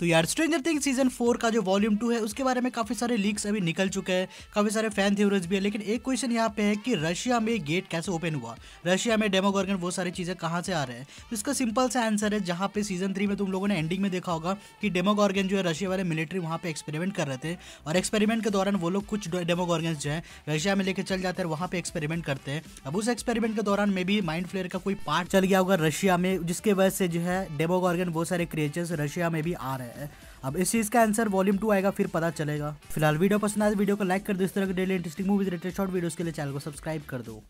तो यार stranger thing season four का जो वॉल्यूम टू है उसके बारे में काफी सारे लीक्स अभी निकल चुके हैं काफी सारे फैन थ्योरीज भी है लेकिन एक क्वेश्चन यहाँ पे है कि रशिया में गेट कैसे ओपन हुआ रशिया में डेमोगन वो सारी चीजें कहाँ से आ रहे हैं तो इसका सिंपल सा आंसर है जहाँ पे सीजन थ्री में तुम लोगों ने एंडिंग में देखा होगा कि डेमोगॉर्गन जो है रशिया वाले मिलिट्री वहाँ पे एक्सपेरिमेंट कर रहे थे और एक्सपेरिमेंट के दौरान वो लोग कुछ डेमोगॉर्गन जो है रशिया में लेके चल जाते हैं वहाँ पे एक्सपेरिमेंट करते हैं अब उस एक्सपेरिमेंट के दौरान मे भी माइंड फ्लेयर का कोई पार्ट चल गया होगा रशिया में जिसके वजह से जो है डेमोगॉर्गन वो सारे क्रिएचर्स रशिया में भी आ रहे हैं है अब इस चीज़ का आंसर वॉल्यूम टू आएगा फिर पता चलेगा फिलहाल वीडियो पसंद आए तो वीडियो को लाइक कर दो इस तरह के daily interesting movies related short videos के लिए चैनल को सब्सक्राइब कर दो